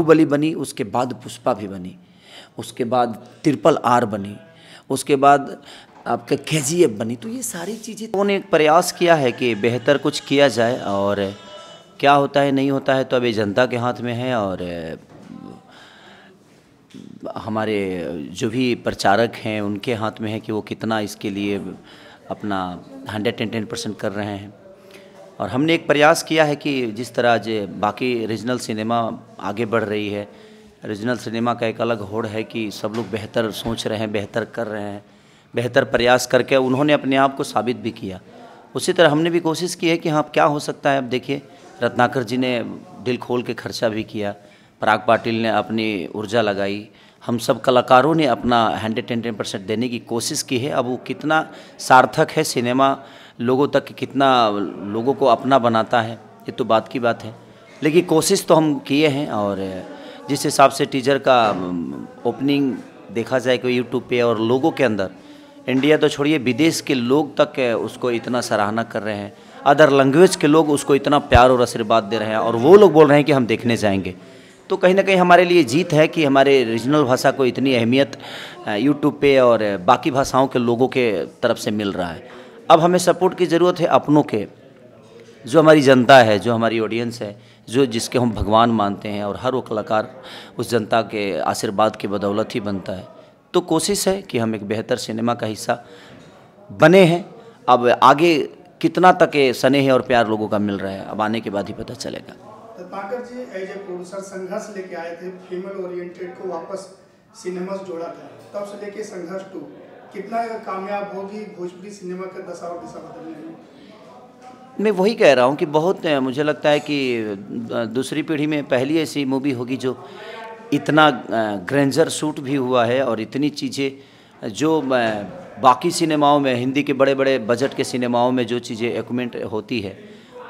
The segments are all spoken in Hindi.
बाहुबली बनी उसके बाद पुष्पा भी बनी उसके बाद ट्रिपल आर बनी उसके बाद आपका के जी बनी तो ये सारी चीज़ें तो उन्होंने एक प्रयास किया है कि बेहतर कुछ किया जाए और क्या होता है नहीं होता है तो अभी जनता के हाथ में है और हमारे जो भी प्रचारक हैं उनके हाथ में है कि वो कितना इसके लिए अपना हंड्रेड टेन टेन परसेंट कर रहे हैं और हमने एक प्रयास किया है कि जिस तरह आज बाकी रीजनल सिनेमा आगे बढ़ रही है रीजनल सिनेमा का एक अलग होड़ है कि सब लोग बेहतर सोच रहे हैं बेहतर कर रहे हैं बेहतर प्रयास करके उन्होंने अपने आप को साबित भी किया उसी तरह हमने भी कोशिश की है कि हाँ क्या हो सकता है अब देखिए रत्नाकर जी ने दिल खोल के खर्चा भी किया पराग पाटिल ने अपनी ऊर्जा लगाई हम सब कलाकारों ने अपना हंड्रेड टेन टेन परसेंट देने की कोशिश की है अब वो कितना सार्थक है सिनेमा लोगों तक कितना लोगों को अपना बनाता है ये तो बात की बात है लेकिन कोशिश तो हम किए हैं और जिस हिसाब से टीजर का ओपनिंग देखा जाए कि यूट्यूब पे और लोगों के अंदर इंडिया तो छोड़िए विदेश के लोग तक उसको इतना सराहना कर रहे हैं अदर लैंग्वेज के लोग उसको इतना प्यार और आशीर्वाद दे रहे हैं और वो लोग बोल रहे हैं कि हम देखने जाएंगे तो कहीं ना कहीं हमारे लिए जीत है कि हमारे रीजनल भाषा को इतनी अहमियत यूट्यूब पे और बाकी भाषाओं के लोगों के तरफ से मिल रहा है अब हमें सपोर्ट की ज़रूरत है अपनों के जो हमारी जनता है जो हमारी ऑडियंस है जो जिसके हम भगवान मानते हैं और हर वो कलाकार उस जनता के आशीर्वाद की बदौलत ही बनता है तो कोशिश है कि हम एक बेहतर सिनेमा का हिस्सा बने हैं अब आगे कितना तक स्नेह और प्यार लोगों का मिल रहा है अब आने के बाद ही पता चलेगा तो जी प्रोड्यूसर संघर्ष लेके आए थे फीमेल ओरिएंटेड को वापस सिनेमा जोड़ा था तब तो से लेके संघर्ष टू कितना कामयाब होगी भोजपुरी सिनेमा का दशा और दिशा बदलने में मैं वही कह रहा हूँ कि बहुत मुझे लगता है कि दूसरी पीढ़ी में पहली ऐसी मूवी होगी जो इतना ग्रेंजर शूट भी हुआ है और इतनी चीज़ें जो बाकी सिनेमाओं में हिंदी के बड़े बड़े बजट के सिनेमाओं में जो चीज़ें एकमेंट होती है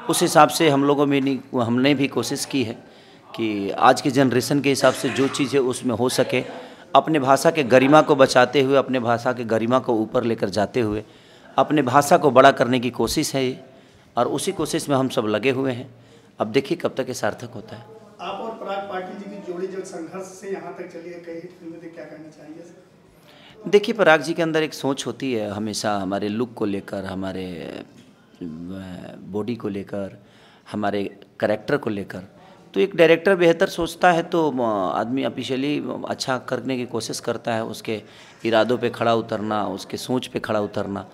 उस हिसाब से हम लोगों में हमने भी कोशिश की है कि आज के जनरेशन के हिसाब से जो चीज़ें उसमें हो सके अपने भाषा के गरिमा को बचाते हुए अपने भाषा के गरिमा को ऊपर लेकर जाते हुए अपने भाषा को बड़ा करने की कोशिश है ये और उसी कोशिश में हम सब लगे हुए हैं अब देखिए कब तक ये सार्थक होता है आप और पराग पाटिल जी की जोड़ी जो संघर्ष से यहाँ तक चली है क्या करना चाहिए देखिए पराग जी के अंदर एक सोच होती है हमेशा हमारे लुक को लेकर हमारे बॉडी को लेकर हमारे करेक्टर को लेकर तो एक डायरेक्टर बेहतर सोचता है तो आदमी ऑफिशियली अच्छा करने की कोशिश करता है उसके इरादों पे खड़ा उतरना उसके सोच पे खड़ा उतरना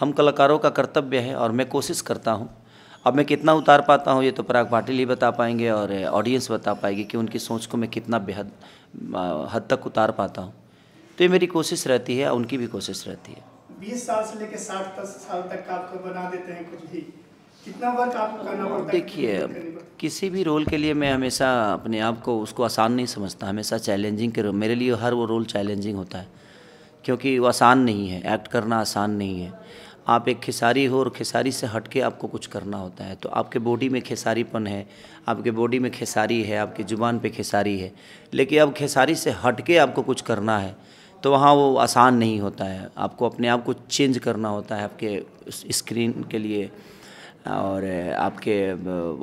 हम कलाकारों का कर्तव्य है और मैं कोशिश करता हूँ अब मैं कितना उतार पाता हूँ ये तो पराग पाटिल ही बता पाएंगे और ऑडियंस बता पाएगी कि उनकी सोच को मैं कितना बेहद हद तक उतार पाता हूँ तो ये मेरी कोशिश रहती है उनकी भी कोशिश रहती है बीस साल से लेकर साठ साल तक आपको बना देते हैं कुछ भी देखिए किसी भी रोल के लिए मैं हमेशा अपने आप को उसको आसान नहीं समझता हमेशा चैलेंजिंग के मेरे लिए हर वो रोल चैलेंजिंग होता है क्योंकि वो आसान नहीं है एक्ट करना आसान नहीं है आप एक खेसारी हो और खेसारी से हट के आपको कुछ करना होता है तो आपके बॉडी में खेसारीपन है आपके बॉडी में खेसारी है आपकी ज़ुबान पे खेसारी है लेकिन अब खेसारी से हट के आपको कुछ करना है तो वहाँ वो आसान नहीं होता है आपको अपने आप को चेंज करना होता है आपके स्क्रीन के लिए और आपके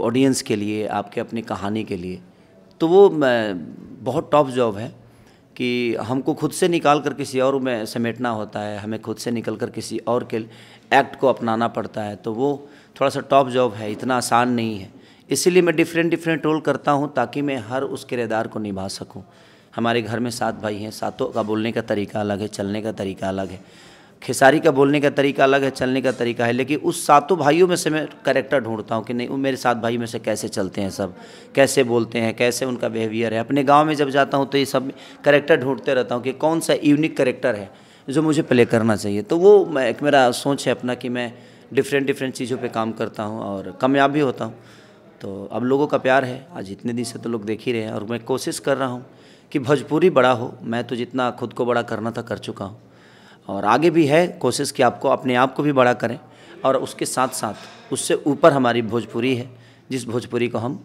ऑडियंस के लिए आपके अपनी कहानी के लिए तो वो बहुत टॉप जॉब है कि हमको खुद से निकाल कर किसी और में समेटना होता है हमें खुद से निकल कर किसी और के एक्ट को अपनाना पड़ता है तो वो थोड़ा सा टॉप जॉब है इतना आसान नहीं है इसीलिए मैं डिफरेंट डिफरेंट रोल करता हूँ ताकि मैं हर उस किरदार को निभा सकूँ हमारे घर में सात भाई हैं सातों का बोलने का तरीका अलग है चलने का तरीका अलग है खेसारी का बोलने का तरीका अलग है चलने का तरीका है लेकिन उस सातों भाइयों में से मैं करेक्टर ढूंढता हूँ कि नहीं वो मेरे सात भाई में से कैसे चलते हैं सब कैसे बोलते हैं कैसे उनका बिहेवियर है अपने गाँव में जब जाता हूँ तो ये सब करेक्टर ढूंढते रहता हूँ कि कौन सा यूनिक करेक्टर है जो मुझे प्ले करना चाहिए तो वो एक मेरा सोच है अपना कि मैं डिफरेंट डिफरेंट चीज़ों पर काम करता हूँ और कामयाब भी होता हूँ तो अब लोगों का प्यार है आज इतने दिन से तो लोग देख ही रहे हैं और मैं कोशिश कर रहा हूँ कि भोजपुरी बड़ा हो मैं तो जितना खुद को बड़ा करना था कर चुका हूँ और आगे भी है कोशिश कि आपको अपने आप को भी बड़ा करें और उसके साथ साथ उससे ऊपर हमारी भोजपुरी है जिस भोजपुरी को हम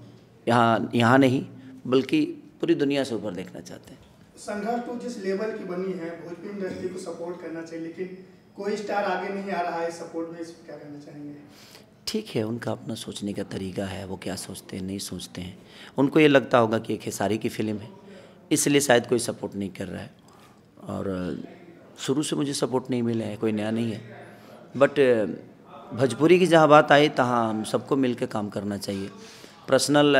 यहाँ यहाँ नहीं बल्कि पूरी दुनिया से ऊपर देखना चाहते हैं संघर्ष तो जिस लेवल की बनी है भोजपुरी इंडस्ट्री को सपोर्ट करना चाहिए लेकिन कोई स्टार आगे नहीं आ रहा है सपोर्ट में क्या करना चाहेंगे ठीक है उनका अपना सोचने का तरीका है वो क्या सोचते हैं नहीं सोचते हैं उनको ये लगता होगा कि एक खेसारी की फिल्म है इसलिए शायद कोई सपोर्ट नहीं कर रहा है और शुरू से मुझे सपोर्ट नहीं मिला है कोई नया नहीं है बट भोजपुरी की जहाँ बात आई तहाँ हम सबको मिल काम करना चाहिए पर्सनल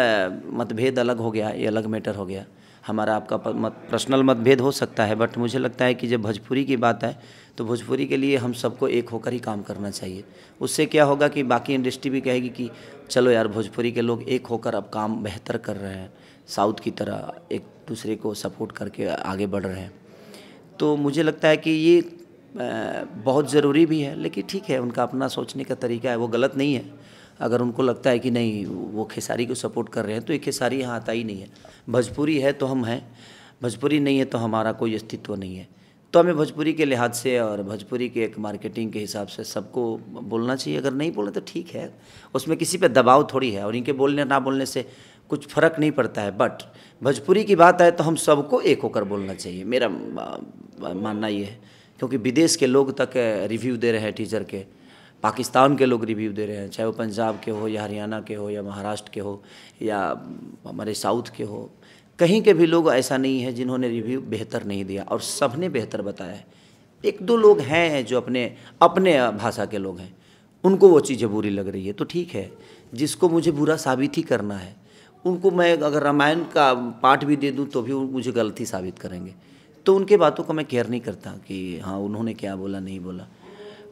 मतभेद अलग हो गया ये अलग मैटर हो गया हमारा आपका मत पर्सनल मतभेद हो सकता है बट मुझे लगता है कि जब भोजपुरी की बात आए तो भोजपुरी के लिए हम सबको एक होकर ही काम करना चाहिए उससे क्या होगा कि बाकी इंडस्ट्री भी कहेगी कि चलो यार भोजपुरी के लोग एक होकर अब काम बेहतर कर रहे हैं साउथ की तरह एक दूसरे को सपोर्ट करके आगे बढ़ रहे हैं तो मुझे लगता है कि ये बहुत ज़रूरी भी है लेकिन ठीक है उनका अपना सोचने का तरीका है वो गलत नहीं है अगर उनको लगता है कि नहीं वो खेसारी को सपोर्ट कर रहे हैं तो ये खेसारी यहाँ आता ही नहीं है भोजपुरी है तो हम हैं भोजपुरी नहीं है तो हमारा कोई अस्तित्व नहीं है तो हमें भोजपुरी के लिहाज से और भोजपुरी के एक मार्केटिंग के हिसाब से सबको बोलना चाहिए अगर नहीं बोले तो ठीक है उसमें किसी पे दबाव थोड़ी है और इनके बोलने ना बोलने से कुछ फर्क नहीं पड़ता है बट भोजपुरी की बात आए तो हम सबको एक होकर बोलना चाहिए मेरा मानना ये है क्योंकि विदेश के लोग तक रिव्यू दे रहे हैं टीचर के पाकिस्तान के लोग रिव्यू दे रहे हैं चाहे वो पंजाब के हो या हरियाणा के हो या महाराष्ट्र के हो या हमारे साउथ के हो कहीं के भी लोग ऐसा नहीं है जिन्होंने रिव्यू बेहतर नहीं दिया और सब ने बेहतर बताया है एक दो लोग हैं जो अपने अपने भाषा के लोग हैं उनको वो चीज़ें बुरी लग रही है तो ठीक है जिसको मुझे बुरा साबित ही करना है उनको मैं अगर रामायण का पाठ भी दे दूँ तो भी मुझे गलती साबित करेंगे तो उनके बातों का मैं केयर नहीं करता कि हाँ उन्होंने क्या बोला नहीं बोला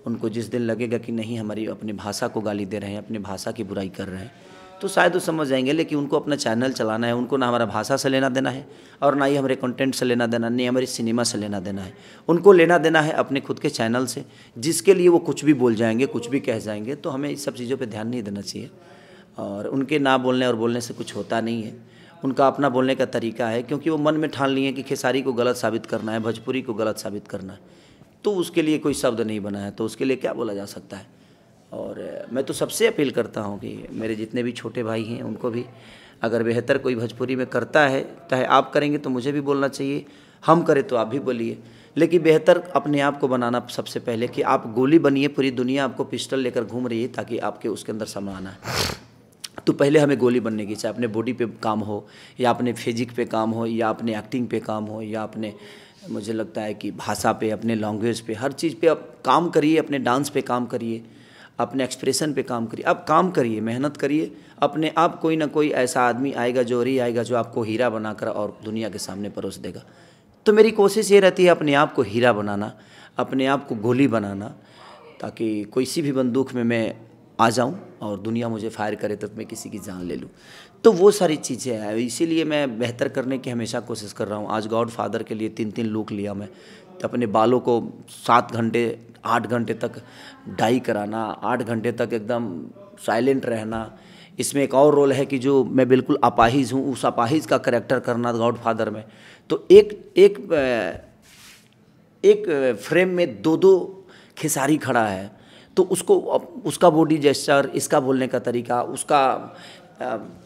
उनको जिस दिन लगेगा कि नहीं हमारी अपनी भाषा को गाली दे रहे हैं अपनी भाषा की बुराई कर रहे हैं तो शायद वो समझ जाएंगे लेकिन उनको अपना चैनल चलाना है उनको ना हमारा भाषा से लेना देना है और ना ही हमारे कंटेंट से लेना देना नहीं हमारी सिनेमा से लेना देना है उनको लेना देना है अपने खुद के चैनल से जिसके लिए वो कुछ भी बोल जाएंगे कुछ भी कह जाएंगे तो हमें इस सब चीज़ों पर ध्यान नहीं देना चाहिए और उनके ना बोलने और बोलने से कुछ होता नहीं है उनका अपना बोलने का तरीका है क्योंकि वो मन में ठान लिए कि खेसारी को गलत साबित करना है भोजपुरी को गलत साबित करना है तो उसके लिए कोई शब्द नहीं बना है तो उसके लिए क्या बोला जा सकता है और मैं तो सबसे अपील करता हूँ कि मेरे जितने भी छोटे भाई हैं उनको भी अगर बेहतर कोई भोजपुरी में करता है चाहे आप करेंगे तो मुझे भी बोलना चाहिए हम करें तो आप भी बोलिए लेकिन बेहतर अपने आप को बनाना सबसे पहले कि आप गोली बनिए पूरी दुनिया आपको पिस्टल लेकर घूम रही है ताकि आपके उसके अंदर आना है तो पहले हमें गोली बनने की चाहे अपने बॉडी पे काम हो या अपने फिजिक पे काम हो या अपने एक्टिंग पे काम हो या अपने मुझे लगता है कि भाषा पे अपने लैंग्वेज पे हर चीज़ पे आप काम करिए अपने डांस पे काम करिए अपने एक्सप्रेशन पे काम करिए आप काम करिए मेहनत करिए अपने आप कोई ना कोई ऐसा आदमी आएगा जो री आएगा जो आपको हीरा बनाकर और दुनिया के सामने परोस देगा तो मेरी कोशिश ये रहती है अपने आप को हीरा बनाना अपने आप को गोली बनाना ताकि कोई सी भी बंदूक में मैं आ जाऊँ और दुनिया मुझे फायर करे तब मैं किसी की जान ले लूँ तो वो सारी चीज़ें हैं इसीलिए मैं बेहतर करने की हमेशा कोशिश कर रहा हूँ आज गॉड फादर के लिए तीन तीन लुक लिया मैं तो अपने बालों को सात घंटे आठ घंटे तक डाई कराना आठ घंटे तक एकदम साइलेंट रहना इसमें एक और रोल है कि जो मैं बिल्कुल अपाहिज हूँ उस अपाहिज का करेक्टर करना गॉड फादर में तो एक एक एक फ्रेम में दो दो खिसारी खड़ा है तो उसको उसका बॉडी जेस्चर इसका बोलने का तरीका उसका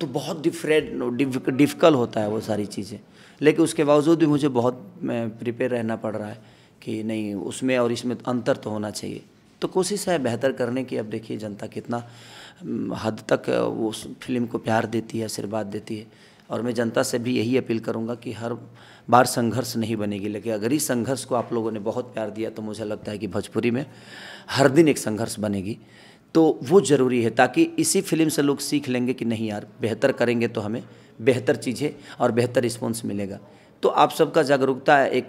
तो बहुत डिफरेंट डिफिकल्ट होता है वो सारी चीज़ें लेकिन उसके बावजूद भी मुझे बहुत प्रिपेयर रहना पड़ रहा है कि नहीं उसमें और इसमें अंतर तो होना चाहिए तो कोशिश है बेहतर करने की अब देखिए जनता कितना हद तक वो फिल्म को प्यार देती है आशीर्वाद देती है और मैं जनता से भी यही अपील करूँगा कि हर बार संघर्ष नहीं बनेगी लेकिन अगर इस संघर्ष को आप लोगों ने बहुत प्यार दिया तो मुझे लगता है कि भोजपुरी में हर दिन एक संघर्ष बनेगी तो वो ज़रूरी है ताकि इसी फिल्म से लोग सीख लेंगे कि नहीं यार बेहतर करेंगे तो हमें बेहतर चीज़ें और बेहतर रिस्पॉन्स मिलेगा तो आप सबका जागरूकता एक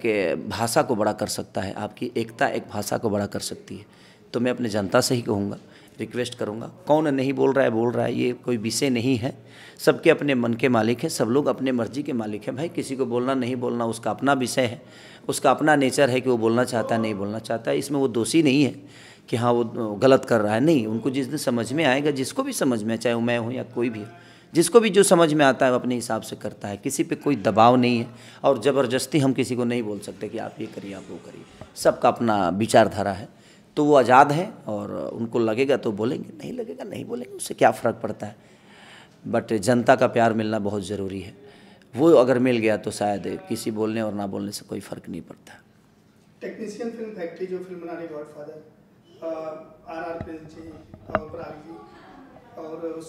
भाषा को बड़ा कर सकता है आपकी एकता एक भाषा को बड़ा कर सकती है तो मैं अपने जनता से ही कहूँगा रिक्वेस्ट करूँगा कौन नहीं बोल रहा है बोल रहा है ये कोई विषय नहीं है सबके अपने मन के मालिक हैं सब लोग अपने मर्जी के मालिक हैं भाई किसी को बोलना नहीं बोलना उसका अपना विषय है उसका अपना नेचर है कि वो बोलना चाहता है नहीं बोलना चाहता है इसमें वो दोषी नहीं है कि हाँ वो गलत कर रहा है नहीं उनको जिस दिन समझ में आएगा जिसको भी समझ में चाहे मैं हूँ या कोई भी हो जिसको भी जो समझ में आता है वो अपने हिसाब से करता है किसी पे कोई दबाव नहीं है और ज़बरदस्ती हम किसी को नहीं बोल सकते कि आप ये करिए आप वो करिए सबका अपना विचारधारा है तो वो आज़ाद है और उनको लगेगा तो बोलेंगे नहीं लगेगा नहीं बोलेंगे उससे क्या फ़र्क पड़ता है बट जनता का प्यार मिलना बहुत ज़रूरी है वो अगर मिल गया तो शायद किसी बोलने और ना बोलने से कोई फ़र्क नहीं पड़ता टेक्नीशियन फिल्म फैक्ट्री जो फिल्म बना रही आर आर जी और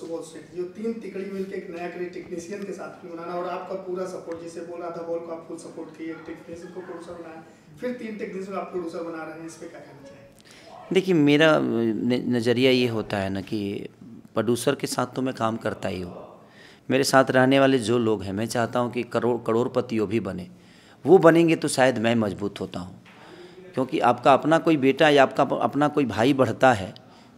जो तीन तिकड़ी मिलकर एक नया करिए टेक्नीशियन के साथ फिल्म बनाना और आपका पूरा सपोर्ट जिसे बोला था को आप फुल सपोर्ट किए टेक्नीशियन को प्रोड्यूसर बनाया फिर तीन टेक्नीशियन आप प्रोड्यूसर बना रहे हैं इस पर क्या कहना चाहिए देखिए मेरा नज़रिया ये होता है ना कि प्रोड्यूसर के साथ तो मैं काम करता ही हूँ मेरे साथ रहने वाले जो लोग हैं मैं चाहता हूँ कि करोड़ करोड़पति वो भी बने वो बनेंगे तो शायद मैं मजबूत होता हूँ क्योंकि आपका अपना कोई बेटा या आपका अपना कोई भाई बढ़ता है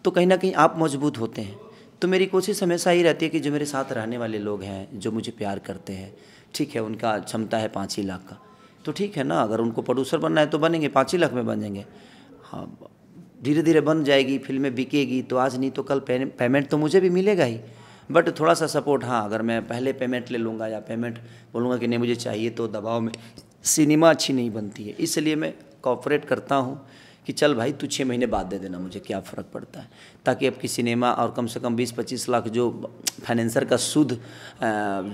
तो कहीं ना कहीं आप मजबूत होते हैं तो मेरी कोशिश हमेशा ही रहती है कि जो मेरे साथ रहने वाले लोग हैं जो मुझे प्यार करते हैं ठीक है उनका क्षमता है पाँच ही लाख का तो ठीक है ना अगर उनको प्रोड्यूसर बनना है तो बनेंगे पाँच ही लाख में बनेंगे हाँ धीरे धीरे बन जाएगी फिल्में बिकेगी तो आज नहीं तो कल पेमेंट तो मुझे भी मिलेगा ही बट थोड़ा सा सपोर्ट हाँ अगर मैं पहले पेमेंट ले लूँगा या पेमेंट बोलूँगा कि नहीं मुझे चाहिए तो दबाव में सिनेमा अच्छी नहीं बनती है इसलिए मैं कॉपरेट करता हूँ कि चल भाई तू छः महीने बाद दे देना मुझे क्या फ़र्क पड़ता है ताकि आपकी सिनेमा और कम से कम 20-25 लाख जो फाइनेंसर का शुद्ध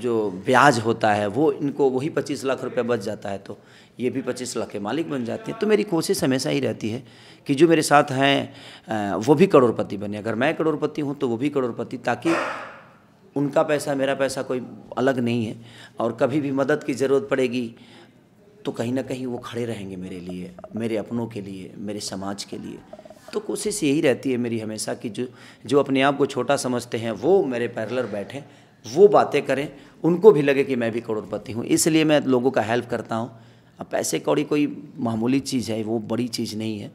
जो ब्याज होता है वो इनको वही 25 लाख रुपये बच जाता है तो ये भी पच्चीस लाख के मालिक बन जाते हैं तो मेरी कोशिश हमेशा ही रहती है कि जो मेरे साथ हैं वो भी करोड़पति बने अगर मैं करोड़पति हूँ तो वो भी करोड़पति ताकि उनका पैसा मेरा पैसा कोई अलग नहीं है और कभी भी मदद की ज़रूरत पड़ेगी तो कहीं ना कहीं वो खड़े रहेंगे मेरे लिए मेरे अपनों के लिए मेरे समाज के लिए तो कोशिश यही रहती है मेरी हमेशा कि जो जो अपने आप को छोटा समझते हैं वो मेरे पैरलर बैठें वो बातें करें उनको भी लगे कि मैं भी करोड़पति हूँ इसलिए मैं लोगों का हेल्प करता हूँ अब पैसे कौड़ी कोई मामूली चीज़ है वो बड़ी चीज़ नहीं है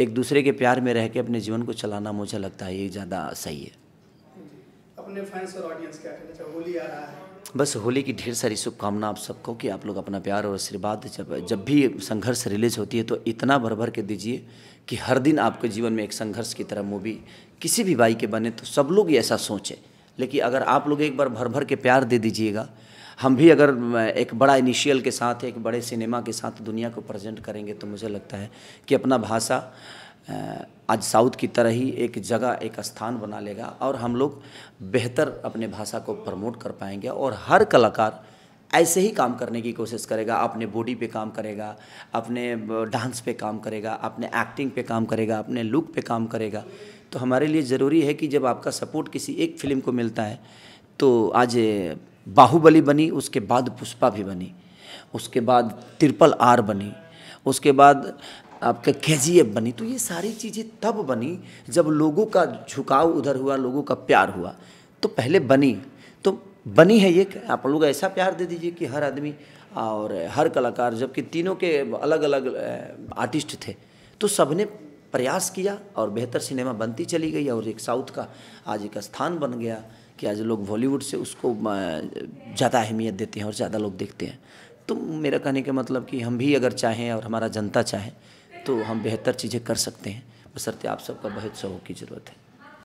एक दूसरे के प्यार में रह के अपने जीवन को चलाना मुझे लगता है ये ज़्यादा सही है अपने फैंस और ऑडियंस क्या होली आ रहा है बस होली की ढेर सारी शुभकामना आप सबको कि आप लोग अपना प्यार और आशीर्वाद जब जब भी संघर्ष रिलीज होती है तो इतना भर भर के दीजिए कि हर दिन आपके जीवन में एक संघर्ष की तरह मूवी किसी भी बाई के बने तो सब लोग ऐसा सोचें लेकिन अगर आप लोग एक बार भर भर के प्यार दे दीजिएगा हम भी अगर एक बड़ा इनिशियल के साथ एक बड़े सिनेमा के साथ दुनिया को प्रेजेंट करेंगे तो मुझे लगता है कि अपना भाषा आज साउथ की तरह ही एक जगह एक स्थान बना लेगा और हम लोग बेहतर अपने भाषा को प्रमोट कर पाएंगे और हर कलाकार ऐसे ही काम करने की कोशिश करेगा अपने बॉडी पे काम करेगा अपने डांस पे काम करेगा अपने एक्टिंग पे काम करेगा अपने लुक पे काम करेगा तो हमारे लिए ज़रूरी है कि जब आपका सपोर्ट किसी एक फिल्म को मिलता है तो आज बाहुबली बनी उसके बाद पुष्पा भी बनी उसके बाद ट्रिपल आर बनी उसके बाद आपका के जी बनी तो ये सारी चीज़ें तब बनी जब लोगों का झुकाव उधर हुआ लोगों का प्यार हुआ तो पहले बनी तो बनी है ये आप लोग ऐसा प्यार दे दीजिए कि हर आदमी और हर कलाकार जबकि तीनों के अलग अलग आर्टिस्ट थे तो सबने प्रयास किया और बेहतर सिनेमा बनती चली गई और एक साउथ का आज एक स्थान बन गया कि आज लोग बॉलीवुड से उसको ज़्यादा अहमियत देते हैं और ज़्यादा लोग देखते हैं तो मेरा कहने का मतलब कि हम भी अगर चाहें और हमारा जनता चाहे तो हम बेहतर चीज़ें कर सकते हैं बसरते आप सबका बहुत सहयोग की ज़रूरत है